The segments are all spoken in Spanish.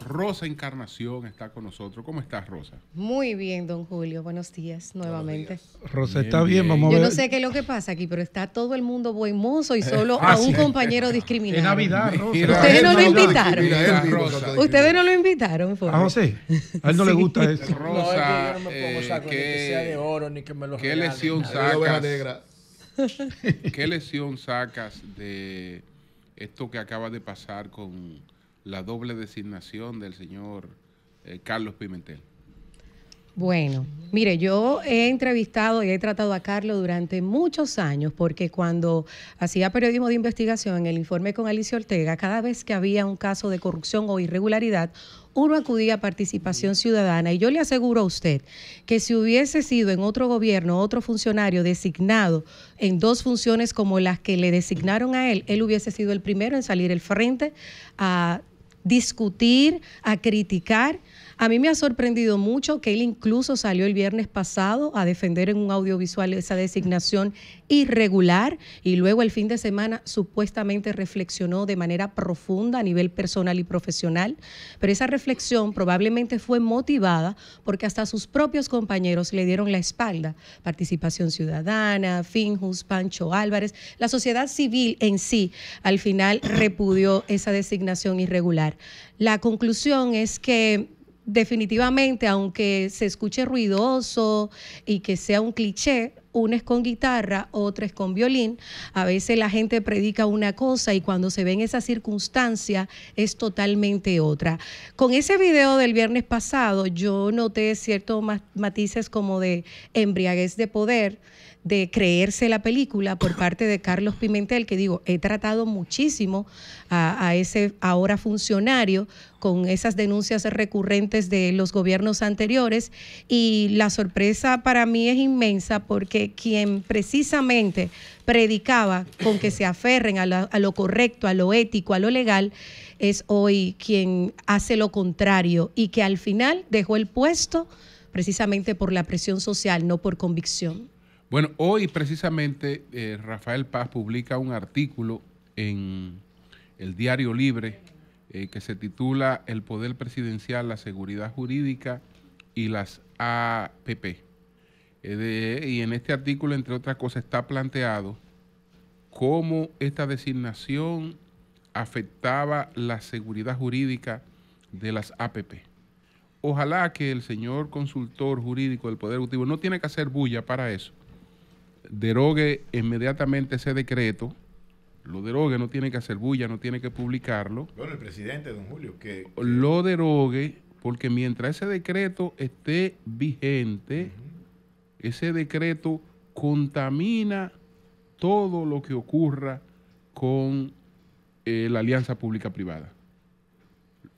Rosa Encarnación está con nosotros. ¿Cómo estás, Rosa? Muy bien, don Julio. Buenos días nuevamente. Rosa está bien, vamos a ver. Yo no sé qué es lo que pasa aquí, pero está todo el mundo buen y solo ah, a un compañero discriminado. Es Navidad, Rosa. Ustedes no lo invitaron. Ustedes no lo invitaron. Fue? Ah, José. A él no le gusta eso. Rosa, que me eh, que, sea de oro, ni que me lo ¿Qué ¿Qué lesión sacas de esto que acaba de pasar con la doble designación del señor eh, Carlos Pimentel? Bueno, mire, yo he entrevistado y he tratado a Carlos durante muchos años porque cuando hacía periodismo de investigación en el informe con Alicia Ortega, cada vez que había un caso de corrupción o irregularidad, uno acudía a participación ciudadana y yo le aseguro a usted que si hubiese sido en otro gobierno otro funcionario designado en dos funciones como las que le designaron a él, él hubiese sido el primero en salir el frente a discutir, a criticar, a mí me ha sorprendido mucho que él incluso salió el viernes pasado a defender en un audiovisual esa designación irregular y luego el fin de semana supuestamente reflexionó de manera profunda a nivel personal y profesional, pero esa reflexión probablemente fue motivada porque hasta sus propios compañeros le dieron la espalda. Participación Ciudadana, Finjus, Pancho Álvarez, la sociedad civil en sí al final repudió esa designación irregular. La conclusión es que definitivamente, aunque se escuche ruidoso y que sea un cliché, una es con guitarra, otra es con violín. A veces la gente predica una cosa y cuando se ve en esa circunstancia es totalmente otra. Con ese video del viernes pasado yo noté ciertos matices como de embriaguez de poder, de creerse la película por parte de Carlos Pimentel, que digo, he tratado muchísimo a, a, ese ahora funcionario con esas denuncias recurrentes de los gobiernos anteriores y la sorpresa para mí es inmensa porque eh, quien precisamente predicaba con que se aferren a, lo correcto, a lo ético, a lo legal, es hoy quien hace lo contrario y que al final dejó el puesto precisamente por la presión social, no por convicción. Bueno, hoy precisamente eh, Rafael Paz publica un artículo en el Diario Libre eh, que se titula El Poder Presidencial, la Seguridad Jurídica y las APP. Eh, y en este artículo, entre otras cosas, está planteado cómo esta designación afectaba la seguridad jurídica de las APP. Ojalá que el señor consultor jurídico del Poder Ejecutivo no tiene que hacer bulla para eso. Derogue inmediatamente ese decreto lo derogue, no tiene que hacer bulla, no tiene que publicarlo. Bueno, el presidente, don Julio, que... Lo derogue porque mientras ese decreto esté vigente, ese decreto contamina todo lo que ocurra con eh, la alianza pública-privada.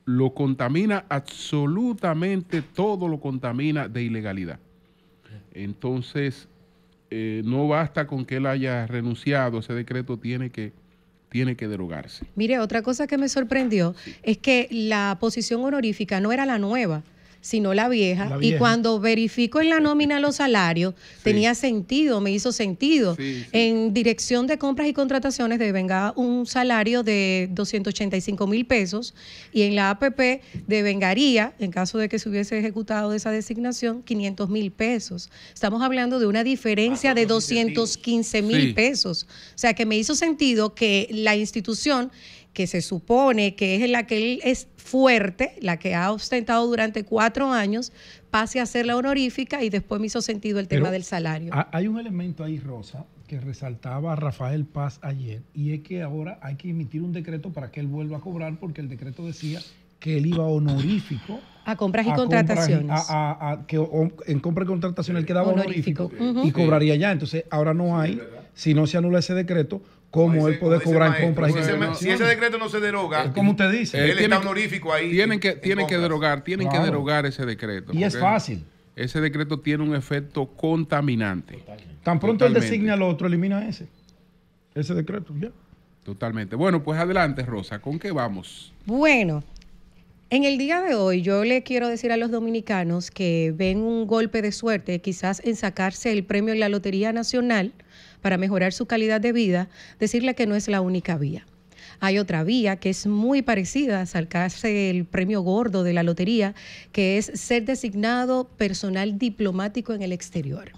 Lo contamina absolutamente, todo lo contamina de ilegalidad. Entonces, eh, no basta con que él haya renunciado, ese decreto tiene que tiene que derogarse. Mire, otra cosa que me sorprendió es que la posición honorífica no era la nueva sino la vieja. Y cuando verifico en la nómina los salarios, tenía sentido, me hizo sentido. En dirección de compras y contrataciones devengaba un salario de 285 mil pesos y en la APP devengaría, en caso de que se hubiese ejecutado esa designación, 500 mil pesos. Estamos hablando de una diferencia de 215 mil pesos. O sea que me hizo sentido que la institución que se supone que es la que él es fuerte, la que ha ostentado durante cuatro años, pase a ser la honorífica y después me hizo sentido el tema del salario. Hay un elemento ahí, Rosa, que resaltaba Rafael Paz ayer, y es que ahora hay que emitir un decreto para que él vuelva a cobrar, porque el decreto decía que él iba honorífico a compras y contrataciones. que, en compras y contrataciones él quedaba honorífico, y cobraría ya. Entonces, ahora no hay, si no se anula ese decreto, cómo él puede cobrar en compras y contrataciones. Si ese decreto no se deroga, como usted dice, él eh, está honorífico ahí. Tienen que, tienen que derogar, tienen que derogar ese decreto. Y es fácil. Ese decreto tiene un efecto contaminante. Tan pronto él designa al otro, elimina ese. Ese decreto, ya. Totalmente. Bueno, pues adelante, Rosa, ¿con qué vamos? Bueno, en el día de hoy yo le quiero decir a los dominicanos que ven un golpe de suerte quizás en sacarse el premio en la Lotería Nacional para mejorar su calidad de vida, decirle que no es la única vía. Hay otra vía que es muy parecida a sacarse el premio gordo de la lotería, que es ser designado personal diplomático en el exterior.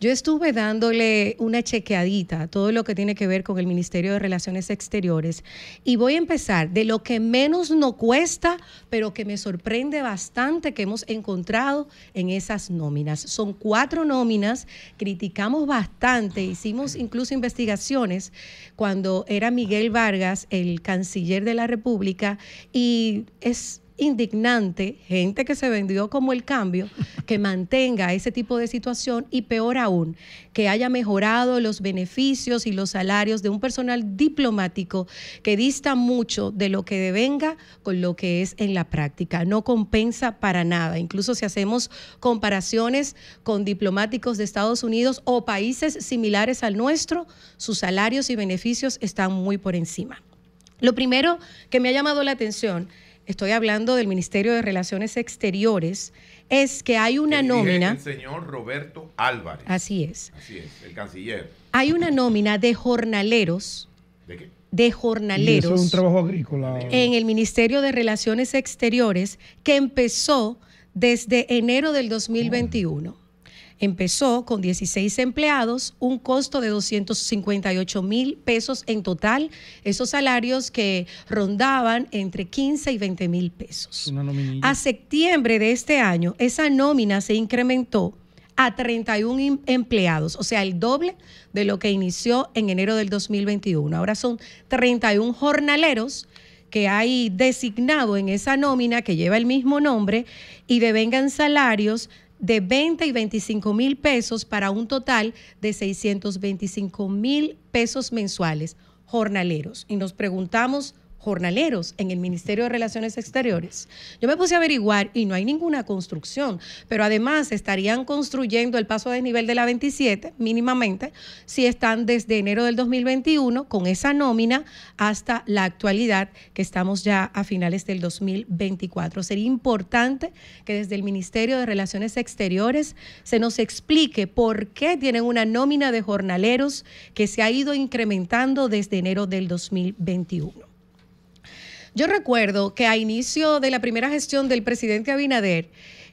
Yo estuve dándole una chequeadita a todo lo que tiene que ver con el Ministerio de Relaciones Exteriores y voy a empezar de lo que menos nos cuesta, pero que me sorprende bastante que hemos encontrado en esas nóminas. Son cuatro nóminas, criticamos bastante, hicimos incluso investigaciones cuando era Miguel Vargas el canciller de la República y es indignante, gente que se vendió como el cambio, que mantenga ese tipo de situación y peor aún, que haya mejorado los beneficios y los salarios de un personal diplomático que dista mucho de lo que devenga con lo que es en la práctica. No compensa para nada. Incluso si hacemos comparaciones con diplomáticos de Estados Unidos o países similares al nuestro, sus salarios y beneficios están muy por encima. Lo primero que me ha llamado la atención estoy hablando del Ministerio de Relaciones Exteriores, es que hay una nómina. El señor Roberto Álvarez. Así es. Así es, el canciller. Hay una nómina de jornaleros. ¿De qué? de jornaleros. Eso es un trabajo agrícola. En el Ministerio de Relaciones Exteriores que empezó desde enero del 2021. Empezó con 16 empleados, un costo de 258 mil pesos en total, esos salarios que rondaban entre 15 y 20 mil pesos. a septiembre de este año, esa nómina se incrementó a 31 em, empleados, o sea, el doble de lo que inició en enero del 2021. Ahora son 31 jornaleros que hay designado en esa nómina que lleva el mismo nombre y devengan salarios de 20 y 25 mil pesos para un total de 625 mil pesos mensuales jornaleros. Y nos preguntamos jornaleros en el Ministerio de Relaciones Exteriores. Yo me puse a averiguar y no hay ninguna construcción, pero además estarían construyendo el paso de nivel de la 27 mínimamente si están desde enero del 2021 con esa nómina hasta la actualidad que estamos ya a finales del 2024. Sería importante que desde el Ministerio de Relaciones Exteriores se nos explique por qué tienen una nómina de jornaleros que se ha ido incrementando desde enero del 2021. Yo recuerdo que a inicio de la primera gestión del presidente Abinader,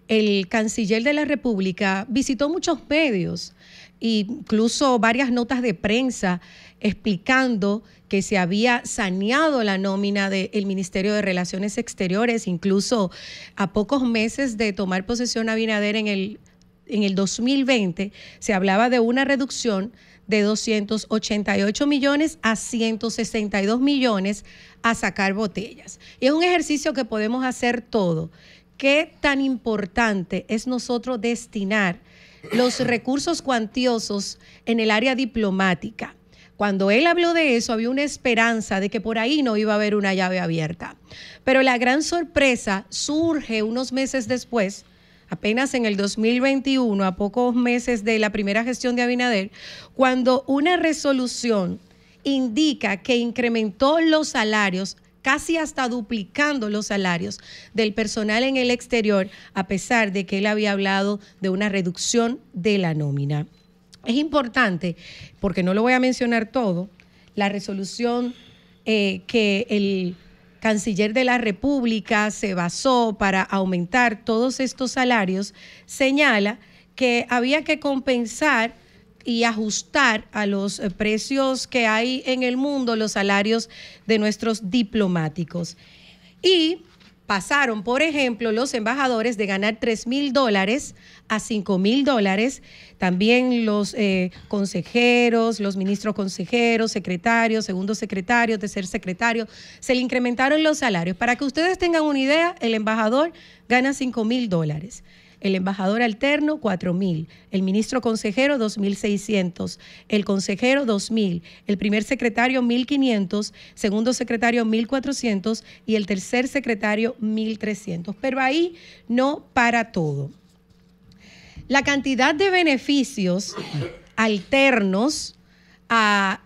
el canciller de la República visitó muchos medios, incluso varias notas de prensa explicando que se había saneado la nómina del Ministerio de Relaciones Exteriores, incluso a pocos meses de tomar posesión Abinader en el, en el 2020, se hablaba de una reducción de 288 millones a 162 millones a sacar botellas. Y es un ejercicio que podemos hacer todo. ¿Qué tan importante es nosotros destinar los recursos cuantiosos en el área diplomática? Cuando él habló de eso, había una esperanza de que por ahí no iba a haber una llave abierta. Pero la gran sorpresa surge unos meses después apenas en el 2021, a pocos meses de la primera gestión de Abinader, cuando una resolución indica que incrementó los salarios casi hasta duplicando los salarios del personal en el exterior, a pesar de que él había hablado de una reducción de la nómina. Es importante, porque no lo voy a mencionar todo, la resolución eh, que el canciller de la República se basó para aumentar todos estos salarios, señala que había que compensar y ajustar a los eh, precios que hay en el mundo los salarios de nuestros diplomáticos. Y pasaron, por ejemplo, los embajadores de ganar 3 mil dólares a 5 mil dólares, también los eh, consejeros, los ministros consejeros, secretarios, segundo secretario, tercer secretario, se le incrementaron los salarios. Para que ustedes tengan una idea, el embajador gana 5 mil dólares el embajador alterno 4.000, el ministro consejero 2.600, el consejero 2.000, el primer secretario 1.500, segundo secretario 1.400 y el tercer secretario 1.300. Pero ahí no para todo. La cantidad de beneficios alternos a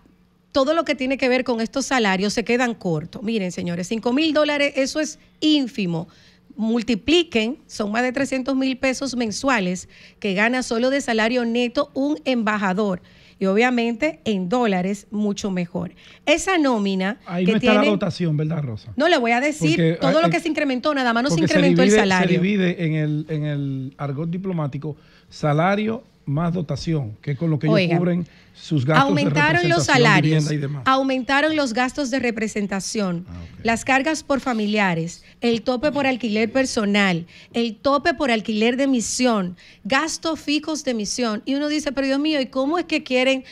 todo lo que tiene que ver con estos salarios se quedan cortos. Miren, señores, 5.000 mil dólares, eso es ínfimo multipliquen, son más de 300 mil pesos mensuales que gana solo de salario neto un embajador. Y obviamente en dólares mucho mejor. Esa nómina. Ahí que está la dotación, ¿verdad, Rosa? No, le voy a decir todo ah, lo eh, que se incrementó, nada más no se incrementó el salario. Se divide en el, en el argot diplomático salario más dotación, que con lo que ellos cubren sus gastos aumentaron de los salarios, aumentaron los gastos de representación, ah, las cargas por familiares, el tope por alquiler personal, el tope por alquiler de misión, gastos fijos de misión. Y uno dice, pero Dios mío, ¿y cómo es que quieren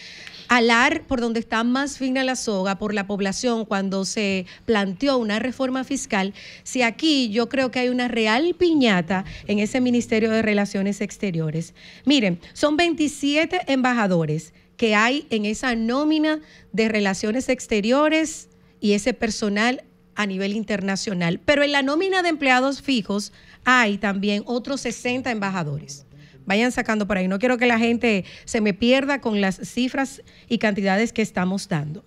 alar por donde está más fina la soga, por la población, cuando se planteó una reforma fiscal, si aquí yo creo que hay una real piñata en ese Ministerio de Relaciones Exteriores. Miren, son 27 embajadores que hay en esa nómina de relaciones exteriores y ese personal a nivel internacional. Pero en la nómina de empleados fijos hay también otros 60 embajadores vayan sacando por ahí. No quiero que la gente se me pierda con las cifras y cantidades que estamos dando.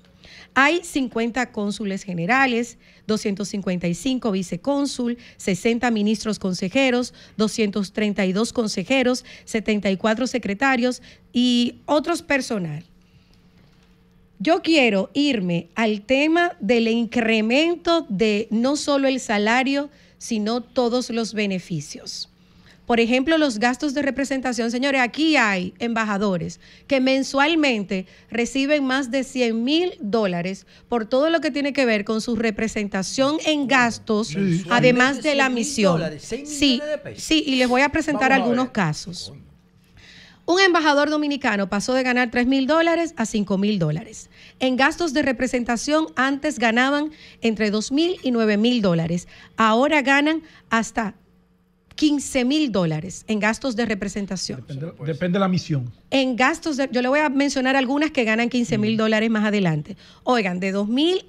Hay 50 cónsules generales, 255 vicecónsul, 60 ministros consejeros, 232 consejeros, 74 secretarios y otros personal. Yo quiero irme al tema del incremento de no solo el salario, sino todos los beneficios. Por ejemplo, los gastos de representación, señores, aquí hay embajadores que mensualmente reciben más de 100 mil dólares por todo lo que tiene que ver con su representación en gastos, además de la misión. Sí, sí, y les voy a presentar algunos casos. Un embajador dominicano pasó de ganar 3 mil dólares a 5 mil dólares. En gastos de representación antes ganaban entre 2 mil y 9 mil dólares. Ahora ganan hasta 15 mil dólares en gastos de representación. Depende, de la misión. En gastos, yo le voy a mencionar algunas que ganan 15 mil mm. dólares más adelante. Oigan, de 2 mil,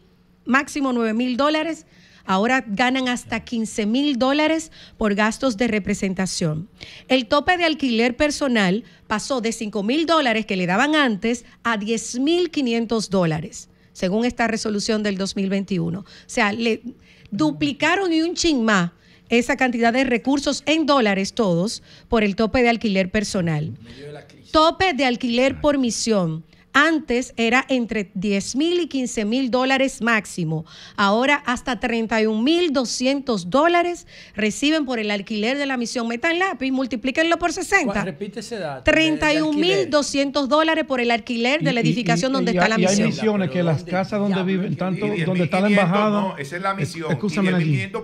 máximo 9 mil dólares, ahora ganan hasta 15 mil dólares por gastos de representación. El tope de alquiler personal pasó de 5 mil dólares que le daban antes a 10 mil 500 dólares, según esta resolución del 2021. O sea, le duplicaron y un chin más esa cantidad de recursos en dólares todos por el tope de alquiler personal. Tope de alquiler por misión. Antes era entre 10 mil y 15 mil dólares máximo. Ahora hasta 31 mil 200 dólares reciben por el alquiler de la misión. Metan lápiz, multiplíquenlo por 60. Repite ese dato. 31 mil 200 dólares por el alquiler de la edificación donde está la misión. Y hay misiones que las casas donde viven, tanto donde está la embajada. No, esa es la misión. Escúchame,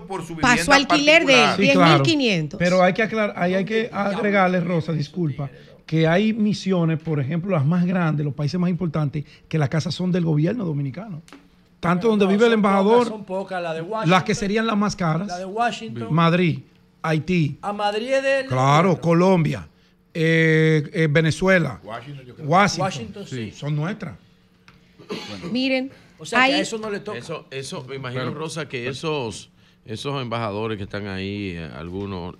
por Pasó alquiler de 10.500. sí, 10 mil Pero hay que aclarar, hay, hay que agregarle, Rosa, disculpa que hay misiones, por ejemplo, las más grandes, los países más importantes, que las casas son del gobierno dominicano. Tanto donde vive el embajador, las que serían las más caras. Madrid, Haití. A Madrid Claro, Colombia, eh, eh, Venezuela. Washington, Washington, sí. Son nuestras. Miren. O sea, eso no le toca. Eso, me imagino, Rosa, que esos, esos embajadores que están ahí, eh, algunos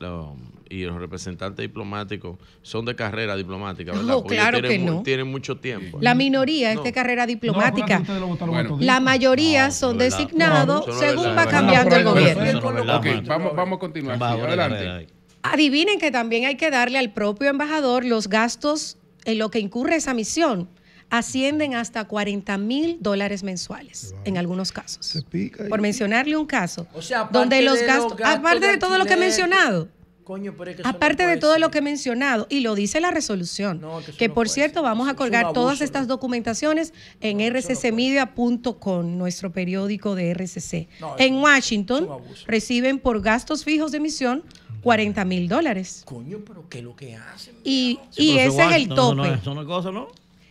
y los representantes diplomáticos son de carrera diplomática, ¿verdad? No, claro que no. Tienen mucho tiempo. La minoría es de carrera diplomática. la mayoría son designados según va cambiando el gobierno. vamos, a continuar. adelante. Adivinen que también hay que darle al propio embajador los gastos en lo que incurre esa misión ascienden hasta 40 mil dólares mensuales en algunos casos. Por mencionarle un caso, donde los gastos, aparte de todo lo que he mencionado, Aparte de todo lo que he mencionado, y lo dice la resolución, que, por cierto vamos a colgar todas estas documentaciones en rccmedia.com, nuestro periódico de RCC. en Washington reciben por gastos fijos de emisión 40 mil dólares. Coño, pero ¿qué lo que hacen? Y, ese es el tope.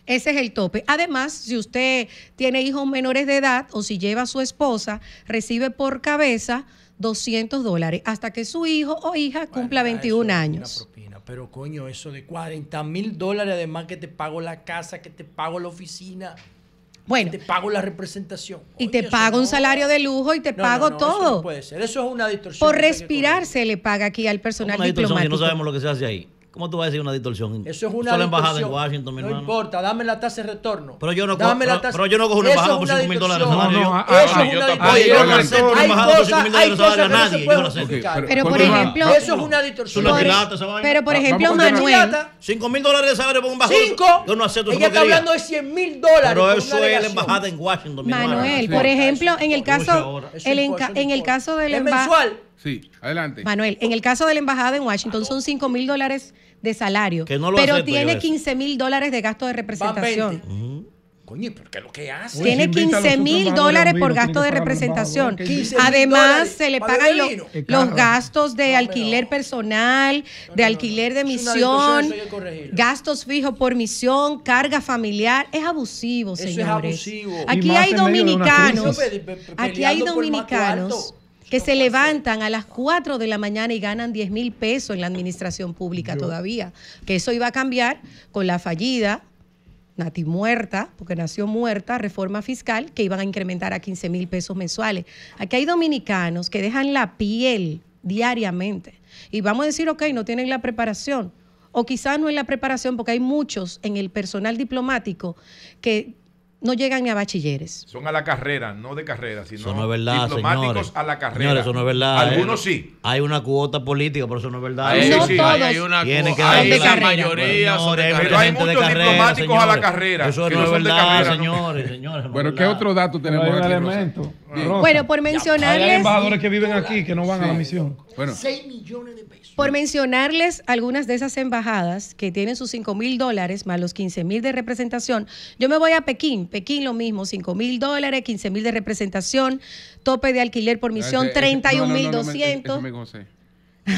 ese es el tope. Además, si usted tiene hijos menores de edad o si lleva a su esposa, recibe por cabeza 200 dólares hasta que su hijo o hija cumpla 21 años. pero coño, eso de 40 mil dólares, además que te pago la casa, que te pago la oficina. Bueno, te pago la representación. y te pago un salario de lujo y te pago todo. no puede ser, eso es una distorsión. Por respirar se le paga aquí al personal diplomático. no sabemos lo que se hace ahí. ¿Cómo tú vas a decir una distorsión? Eso es una Solo embajada en Washington, mi no hermano. No importa, dame la tasa de retorno. Pero yo no, Pero yo no cojo una embajada por 5 mil dólares de salario. No, no, eso es ah, una distorsión. yo no acepto una embajada por 5 mil dólares de salario a nadie. Yo no acepto. Pero, por ejemplo. Eso es una distorsión. pero por ejemplo, Manuel. 5 mil dólares de salario por un embajador. 5. Yo no acepto Ella está hablando de 100 mil dólares. Pero eso es la embajada en Washington, mi hermano. Manuel, por ejemplo, en el caso. En el caso del embajador. Sí, adelante. Manuel, en el caso de la embajada en Washington son 5 mil dólares de salario, pero tiene 15 mil dólares de gasto de representación. hace? Tiene 15 pues mil dólares por gasto de representación. Además, se le pagan los, los gastos de alquiler personal, de alquiler de misión, gastos fijos por misión, carga familiar. Es abusivo, señores. Aquí hay dominicanos. Aquí hay dominicanos que se levantan a las 4 de la mañana y ganan 10 mil pesos en la administración pública todavía. Que eso iba a cambiar con la fallida, nati muerta, porque nació muerta, reforma fiscal, que iban a incrementar a 15 mil pesos mensuales. Aquí hay dominicanos que dejan la piel diariamente. Y vamos a decir, ok, no tienen la preparación. O quizás no en la preparación, porque hay muchos en el personal diplomático que no llegan ni a bachilleres. Son a la carrera, no de carrera, sino no es verdad, diplomáticos a la carrera. eso no es verdad. Eh. Algunos sí. Hay una cuota política, pero eso no es verdad. todos. Hay, una cuota. hay la mayoría son carrera. Pero hay muchos diplomáticos a la carrera. Eso no, es verdad, señores, señores. Bueno, ¿qué otro dato tenemos aquí? Elemento. Bueno, por mencionarles. Hay embajadores que viven aquí que no van a la misión. 6 millones de pesos. Por mencionarles algunas de esas embajadas que tienen sus 5 mil dólares más los 15 mil de representación. Yo me voy a Pekín. Pekín lo mismo, 5 mil dólares, 15 mil de representación, tope de alquiler por misión, 31 mil 200. No,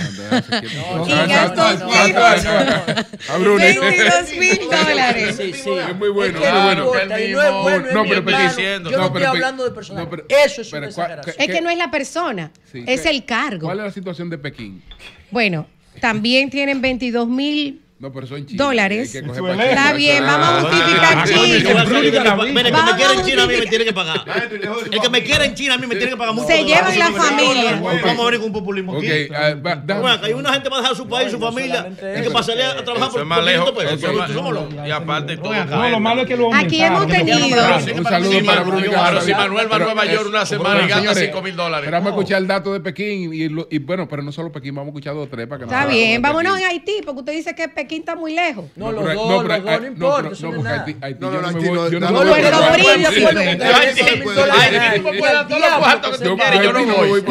y 22 mil dólares. Sí, sí. Es muy bueno. Es que bueno. no, bueno, no, pero diciendo. Yo no, estoy hablando de personal. Eso es pero, Es que no es la persona, es el cargo. ¿Cuál es la situación de Pekín? Bueno, también tienen 22 mil no, pero son chinos. Dólares. Está bien, vamos a ah. justificar ah, China. El que me quiere en China a mí me tiene que pagar. El que me quiere en China a mí me tiene que pagar mucho. Se llevan la familia. Vamos a ver con un populismo aquí. Ah, hay una gente va a dejar su país, su familia, y que pasaría a trabajar por pues, Es pesos. Y aparte todo. No, lo malo es que lo Aquí hemos tenido. Un saludo para Pero si Manuel va a Nueva York una semana y gana 5 mil dólares. Vamos a escuchar el dato de Pekín. Y bueno, pero no solo Pekín, vamos a escuchar dos o tres para que Está bien, vámonos en Haití, porque usted dice que es Pekín está muy lejos. No, los dos, los dos, no importa. No, no, no, no, no, no, yo no, no, no, no,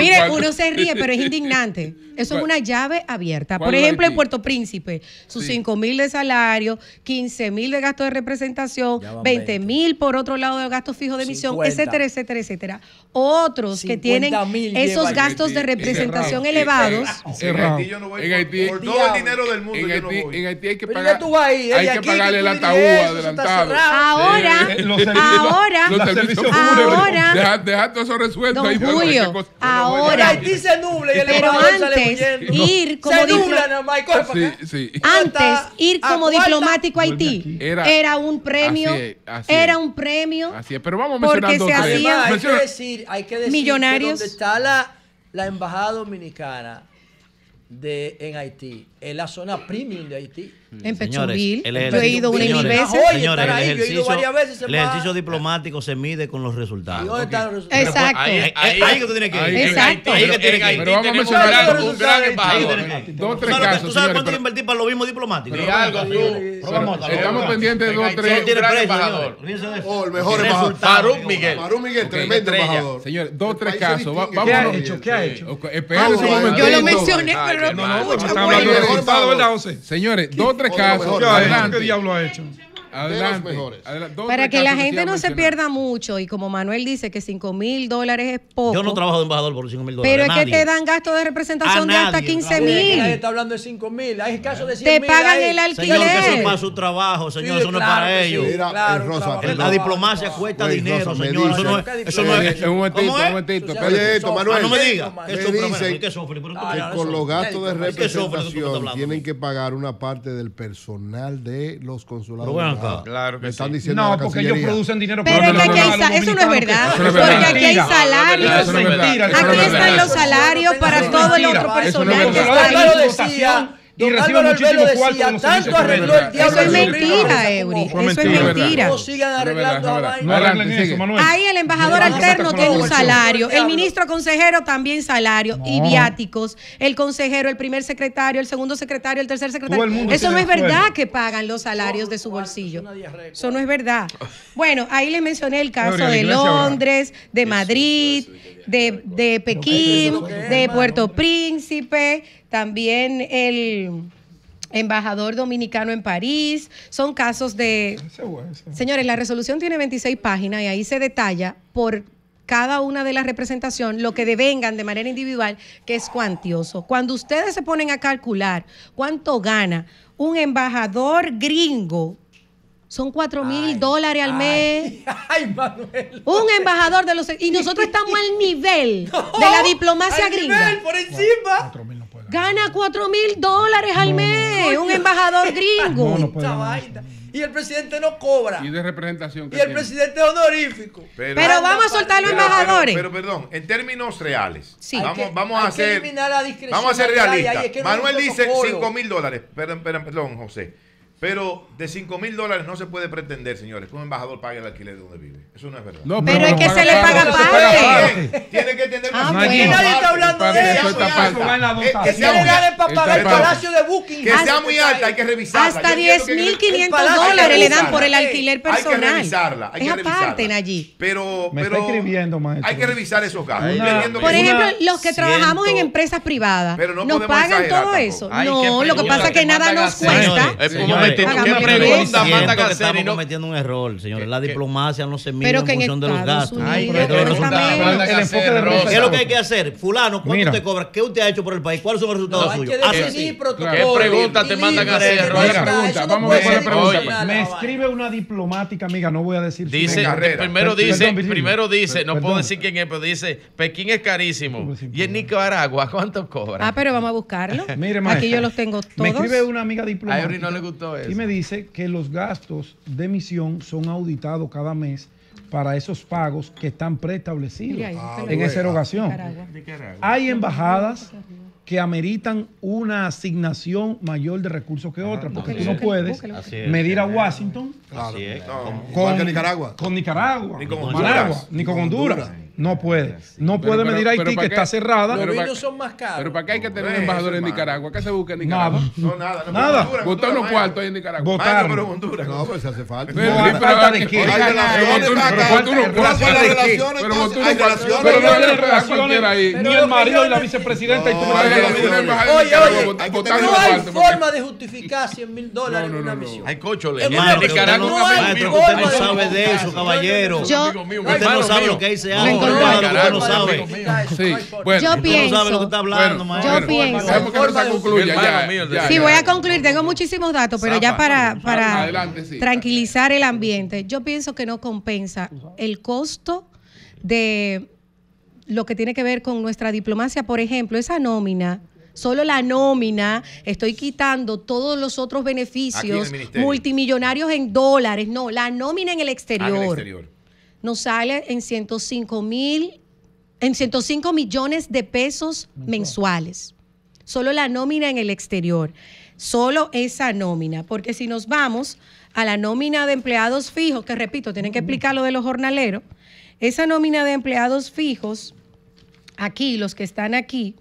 Mire, uno se ríe, pero es indignante. Eso es una llave abierta. Por ejemplo, en Puerto Príncipe, sus 5 mil de salario, 15 mil de gasto de representación, 20 mil por otro lado de gasto fijo de emisión, etcétera, etcétera, etcétera. Otros que tienen esos gastos de representación elevados. En Haití, todo el dinero del mundo, yo no en Haití hay que pagar. Pero Ya tú vas ahí, hay que pagarle el ataúd adelantado. Ahora, sí. Eh, los ahora, los servicios ahora, deja, deja, todo eso resuelto. Don Julio, ahora. Haití se nubla y el Pero antes, sale ir como se nubla nada Sí, sí. Antes, ir como diplomático a Haití era, un premio. Era un premio. Así es, pero vamos a mencionar dos Hay que decir, hay que decir millonarios. donde está la, la embajada dominicana de, en Haití, en la zona premium de Haití. Mm. En Pechuvil. Yo he ido una mil veces. el ejercicio, diplomático se mide con los resultados. Exacto. Ahí que tú tienes que ir. Exacto. Pero vamos a mencionar un gran Dos, tres casos. ¿Tú sabes cuánto invertir para lo mismo diplomático? Estamos pendientes de dos, tres. O oh, el mejor Miguel. Miguel, tremendo embajador. Señores, dos, tres casos. ¿Qué ha hecho? Ah, yo lo mencioné, pero no escucha. Señores, dos, ¿Qué diablo ha hecho? adelante, de los mejores. Adelante, Para que la gente no se pierda mucho y como Manuel dice que 5 mil dólares es poco. Yo no trabajo de embajador por 5 mil dólares. Pero es que te dan gastos de representación de hasta 15 mil. Nadie está hablando de 5 mil. Hay casos de 100 Te pagan el alquiler. Señor, que eso para su trabajo, señor. Sí, eso no es para ellos. Mira, claro, Rosa, la trabajo, diplomacia trabajo. cuesta dinero, Rosa, señor. Dice, eso no es. Eso no es. Un momentito, un momentito. Oye, esto, Manuel. No me diga. Que con los gastos de representación tienen que pagar una parte del personal de los consulados. Ah, claro que están no, porque ellos producen dinero. Pero es que eso no es verdad. Porque aquí hay salarios. Aquí están los salarios para todo el otro personal que está ahí tanto arregló el Eso es mentira, Eury. Eso es mentira. Ahí el embajador alterno tiene un salario. El ministro consejero también salario. Y viáticos. El consejero, el primer secretario, el segundo secretario, el tercer secretario. Eso no es verdad que pagan los salarios de su bolsillo. Eso no es verdad. Bueno, ahí les mencioné el caso de Londres, de Madrid, de, Pekín de Puerto Príncipe también el embajador dominicano en París. Son casos de... Señores, la resolución tiene 26 páginas y ahí se detalla por cada una de las representaciones lo que devengan de manera individual, que es cuantioso. Cuando ustedes se ponen a calcular cuánto gana un embajador gringo, son 4 mil dólares al mes. Un embajador de los... Y nosotros estamos al nivel de la diplomacia al gringa. por encima. Gana 4 mil dólares al mes, un embajador gringo. y el presidente no cobra. Y de representación. Y el presidente es honorífico. Pero, vamos a soltar los embajadores. Pero, perdón, en términos reales. Vamos, vamos, a hacer, vamos, a ser. Manuel dice 5 mil dólares. Perdón, perdón, perdón, José. Pero de 5 mil dólares no se puede pretender, señores, que un embajador pague el alquiler de donde vive. Eso no es verdad. No, pero, es que se le paga parte. Tiene que entender ah, pues, que nadie está hablando de eso. que sea muy alta. Eh, para el palacio de Booking. Que ah, sea muy alta, hay que revisarla. Hasta 10.500 dólares le dan por el alquiler personal. Hay que revisarla. Hay que revisarla. allí. Pero, Me está escribiendo, maestro. Hay que revisar esos gastos. Por ejemplo, los que trabajamos en empresas privadas. Nos pagan todo eso. No, lo que pasa es que nada nos cuesta. Presidente, pregunta manda pregunta Estamos cometiendo un error, señores. La diplomacia no se mide en función de los gastos. ¿Qué es lo que hay que hacer? Fulano, ¿cuánto te cobra? ¿Qué usted ha hecho por el país? ¿Cuáles son los resultados suyos? ¿Qué pregunta te a hacer? pregunta. Me escribe una diplomática, amiga, no voy a decir dice, Primero dice, primero dice, no puedo decir quién es, pero dice, Pekín es carísimo. Y en Nicaragua, ¿cuánto cobra? Ah, pero vamos a buscarlo. Aquí yo los tengo todos. Me escribe una amiga diplomática. A no le gustó y me dice que los gastos de misión son auditados cada mes para esos pagos que están preestablecidos en esa erogación. Hay embajadas que ameritan una asignación mayor de recursos que otra, porque tú no puedes medir a Washington con, Nicaragua. Con Nicaragua, ni con Honduras. No puede. No puede pero, medir Haití, que está cerrada. Los vinos son más caros. Pero ¿para qué hay que tener embajadores en Nicaragua? ¿Qué se busca en Nicaragua? No, nada. No, nada. Votar unos cuartos en Nicaragua. Votar. Pero Honduras. No, pues hace falta. Pero falta hay Pero no hay relaciones ahí. Ni el marido ni la vicepresidenta. Oye, oye. No hay forma de justificar 100 mil dólares en una misión. Hay cocholes. En Nicaragua no Usted no sabe de eso, caballero. Usted no sabe lo que ahí se no sabe. yo pienso. lo que está hablando, Yo pienso. Si voy a concluir. Tengo muchísimos datos, pero ya para, tranquilizar el ambiente, yo pienso que no compensa el costo de lo que tiene que ver con nuestra diplomacia, por ejemplo, esa nómina solo la nómina, estoy quitando todos los otros beneficios multimillonarios en dólares, no, la nómina en el ah, exterior nos sale en 105 mil, en 105 millones de pesos mensuales. Solo la nómina en el exterior, solo esa nómina, porque si nos vamos a la nómina de empleados fijos, que repito, tienen que explicar lo de los jornaleros, esa nómina de empleados fijos, aquí, los que están aquí,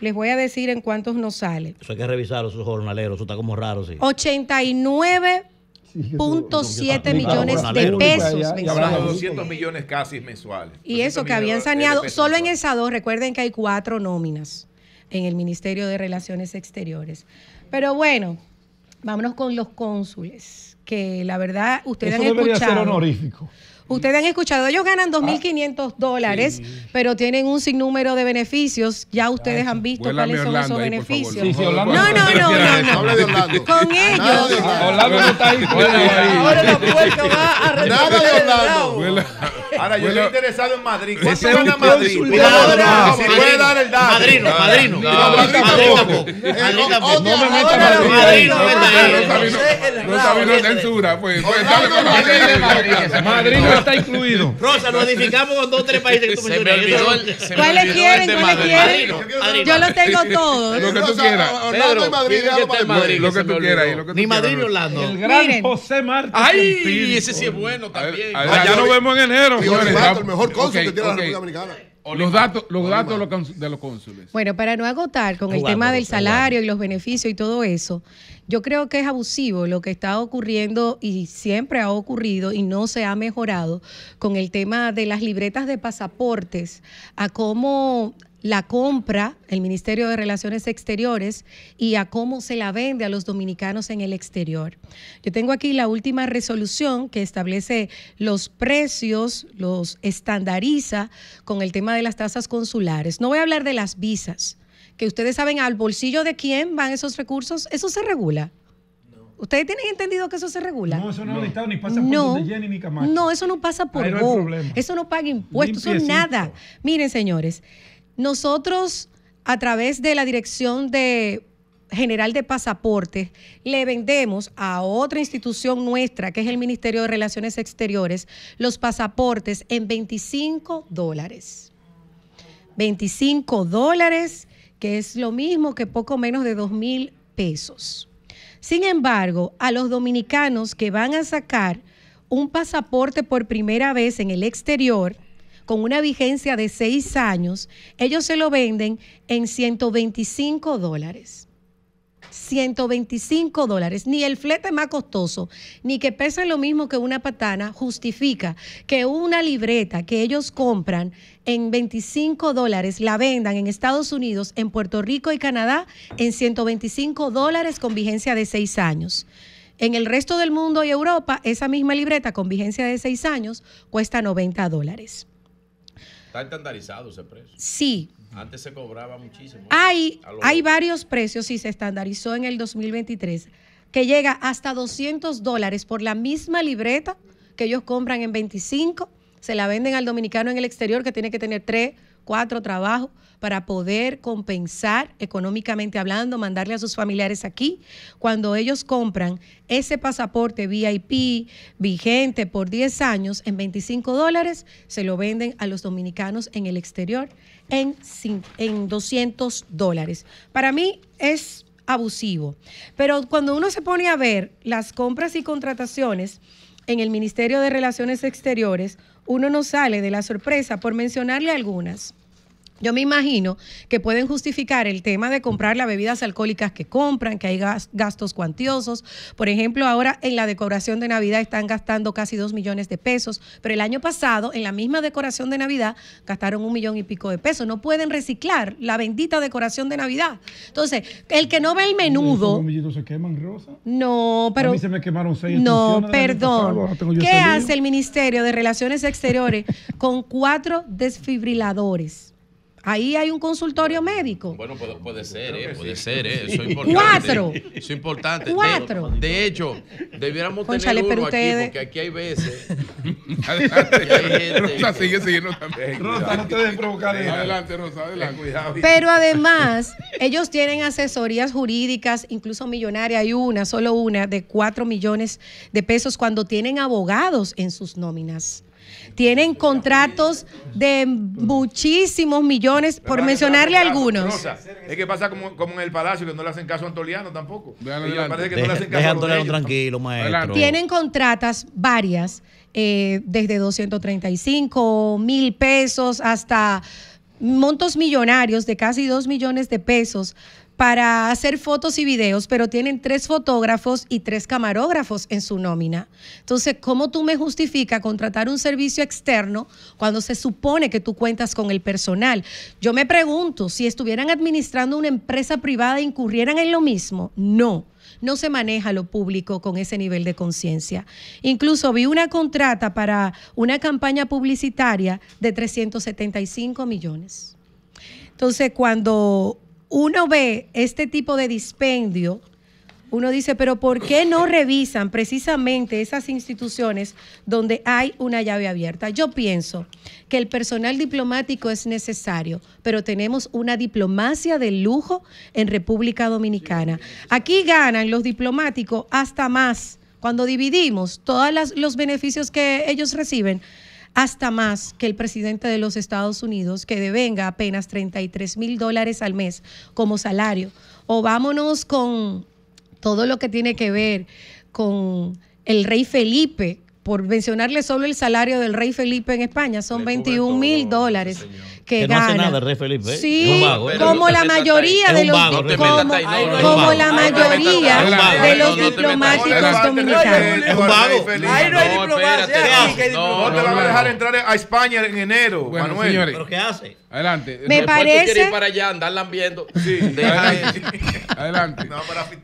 les voy a decir en cuántos nos sale. Eso hay que revisar esos jornaleros, eso está como raro, sí. 89 siete millones de pesos mensuales. de 200 millones casi mensuales. Y eso que habían saneado, solo en esas dos, recuerden que hay cuatro nóminas en el Ministerio de Relaciones Exteriores. Pero bueno, vámonos con los cónsules, que la verdad ustedes han escuchado. honorífico. Ustedes han escuchado, ellos ganan 2.500 ah, dólares, pero tienen un sinnúmero de beneficios. Ya ustedes han visto cuáles son esos beneficios. no, no, no, no, Con ellos. Ahora la puerta va a Nada de Orlando. Ahora, yo estoy interesado en Madrid. van a Madrid? Se puede dar el dato. Madrino, madrino. Madrid tampoco. Eh, no me metas Madrid. No está censura. Madrid no está incluido. Rosa, nos edificamos con dos o tres países que tú ¿Cuáles quieren? quieren? Yo lo tengo todo. Lo que tú quieras. Orlando Madrid. Madrid, lo que tú quieras. Ni Madrid ni El gran José Martín ese sí es bueno también. Allá nos vemos en enero el mejor cónsul que tiene la República Dominicana. los datos, los datos de los cónsules. Bueno, para no agotar con el tema del salario y los beneficios y todo eso, yo creo que es abusivo lo que está ocurriendo y siempre ha ocurrido y no se ha mejorado con el tema de las libretas de pasaportes, a cómo la compra, el Ministerio de Relaciones Exteriores, y a cómo se la vende a los dominicanos en el exterior. Yo tengo aquí la última resolución que establece los precios, los estandariza con el tema de las tasas consulares. No voy a hablar de las visas, que ustedes saben al bolsillo de quién van esos recursos, eso se regula. ¿Ustedes tienen entendido que eso se regula? No, eso no, ni pasa por No, eso no pasa por Eso no paga impuestos, eso nada. Miren, señores, nosotros, a través de la Dirección General de Pasaportes, le vendemos a otra institución nuestra, que es el Ministerio de Relaciones Exteriores, los pasaportes en 25 dólares. 25 dólares, que es lo mismo que poco menos de 2 mil pesos. Sin embargo, a los dominicanos que van a sacar un pasaporte por primera vez en el exterior, con una vigencia de seis años, ellos se lo venden en 125 dólares. 125 dólares. Ni el flete más costoso, ni que pesa lo mismo que una patana, justifica que una libreta que ellos compran en 25 dólares la vendan en Estados Unidos, en Puerto Rico y Canadá en 125 dólares con vigencia de seis años. En el resto del mundo y Europa, esa misma libreta con vigencia de seis años cuesta 90 dólares. Está estandarizado ese precio. Sí. Antes se cobraba muchísimo. Hay, hay varios precios y se estandarizó en el 2023 que llega hasta 200 dólares por la misma libreta que ellos compran en 25, se la venden al dominicano en el exterior que tiene que tener 3, 4 trabajos para poder compensar económicamente hablando, mandarle a sus familiares aquí. Cuando ellos compran ese pasaporte VIP vigente por 10 años en 25 dólares, se lo venden a los dominicanos en el exterior en, en 200 dólares. Para mí es abusivo. Pero cuando uno se pone a ver las compras y contrataciones en el Ministerio de Relaciones Exteriores, uno no sale de la sorpresa por mencionarle algunas. Yo me imagino que pueden justificar el tema de comprar las bebidas alcohólicas que compran, que hay gastos cuantiosos. Por ejemplo, ahora en la decoración de Navidad están gastando casi dos millones de pesos, pero el año pasado en la misma decoración de Navidad gastaron un millón y pico de pesos. No pueden reciclar la bendita decoración de Navidad. Entonces, el que no ve el menudo... ¿Los se queman, Rosa? No, pero... A mí se me quemaron seis. No, perdón. ¿Qué hace el Ministerio de Relaciones Exteriores con cuatro desfibriladores? Ahí hay un consultorio médico. Bueno, puede, ser, ¿eh? puede ser, ¿eh? eso es importante. Cuatro. Eso es importante. Cuatro. De, hecho, debiéramos tener uno aquí, porque aquí hay veces. Adelante, hay Rosa, sigue siguiendo también. Rosa, no te dejes provocar. Adelante, Rosa, adelante, cuidado. Pero además, ellos tienen asesorías jurídicas, incluso millonarias, hay una, solo una, de cuatro millones de pesos cuando tienen abogados en sus nóminas tienen contratos de muchísimos millones, por mencionarle algunos. Es que pasa como, en el Palacio, que no le hacen caso a Antoliano tampoco. deja, Antoliano tranquilo, maestro. Tienen contratas varias, eh, desde 235 mil pesos hasta montos millonarios de casi 2 millones de pesos para hacer fotos y videos, pero tienen tres fotógrafos y tres camarógrafos en su nómina. Entonces, ¿cómo tú me justificas contratar un servicio externo cuando se supone que tú cuentas con el personal? Yo me pregunto, si estuvieran administrando una empresa privada, ¿incurrieran en lo mismo? No no se maneja lo público con ese nivel de conciencia. Incluso vi una contrata para una campaña publicitaria de 375 millones. Entonces, cuando uno ve este tipo de dispendio, uno dice, pero ¿por qué no revisan precisamente esas instituciones donde hay una llave abierta? Yo pienso que el personal diplomático es necesario, pero tenemos una diplomacia de lujo en República Dominicana. Aquí ganan los diplomáticos hasta más cuando dividimos todos los beneficios que ellos reciben hasta más que el presidente de los Estados Unidos, que devenga apenas 33 mil dólares al mes como salario. O vámonos con todo lo que tiene que ver con el rey Felipe, por mencionarle solo el salario del rey Felipe en España, son 21 mil dólares que, que gana. No hace nada el rey Felipe. Sí, como la mayoría de los como la mayoría de los diplomáticos dominicanos. Es un vago. Ahí no hay diplomacia. No te van a dejar entrar a España en enero, Manuel. ¿Pero qué hace? Adelante. Me parece. Ir para allá, andarla viendo. Sí, adelante. adelante.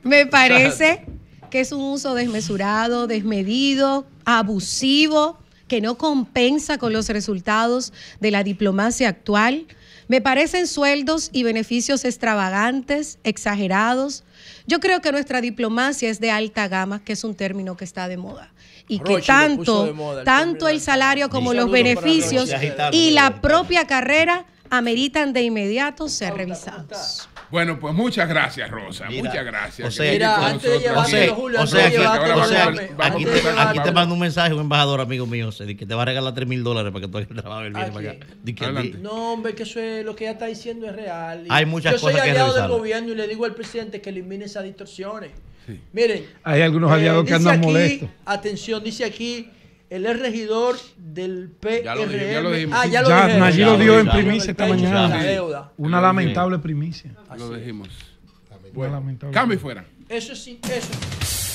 Me parece que es un uso desmesurado, desmedido, abusivo, que no compensa con los resultados de la diplomacia actual. Me parecen sueldos y beneficios extravagantes, exagerados. Yo creo que nuestra diplomacia es de alta gama, que es un término que está de moda. Y que tanto, el tanto el salario como los beneficios y la propia carrera ameritan de inmediato ser revisados. Bueno, pues muchas gracias, Rosa. muchas gracias. O sea, Mira, antes de a Julio, o sea, aquí, te, mando un mensaje un embajador, amigo mío, José, que te va a regalar 3 mil dólares para que tú ver bien ah, para acá. Que, no, hombre, que eso es, lo que ella está diciendo es real. Hay muchas cosas Yo soy aliado del gobierno y le digo al presidente que elimine esas distorsiones. Miren. Hay algunos eh, aliados que andan aquí, molestos. Atención, dice aquí él es regidor del PRM. Ya lo dijimos. Ah, ya lo dio en primicia esta mañana. Una lamentable primicia. Lo dijimos. Cambio fuera. Eso sí, eso.